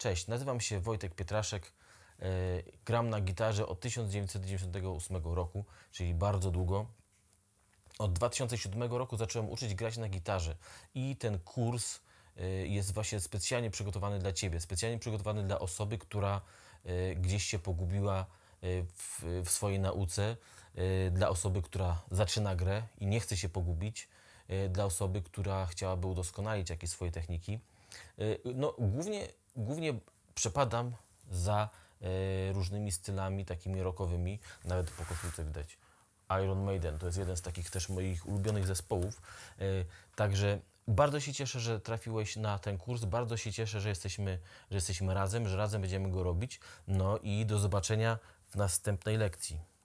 Cześć, nazywam się Wojtek Pietraszek. E, gram na gitarze od 1998 roku, czyli bardzo długo. Od 2007 roku zacząłem uczyć grać na gitarze i ten kurs e, jest właśnie specjalnie przygotowany dla Ciebie, specjalnie przygotowany dla osoby, która e, gdzieś się pogubiła w, w swojej nauce, dla osoby, która zaczyna grę i nie chce się pogubić, Y, dla osoby, która chciałaby udoskonalić jakieś swoje techniki. Y, no, głównie, głównie przepadam za y, różnymi stylami takimi rockowymi, nawet po koszulce widać. Iron Maiden to jest jeden z takich też moich ulubionych zespołów. Także bardzo się cieszę, że trafiłeś na ten kurs. Bardzo się cieszę, że jesteśmy, że jesteśmy razem, że razem będziemy go robić. No i do zobaczenia w następnej lekcji.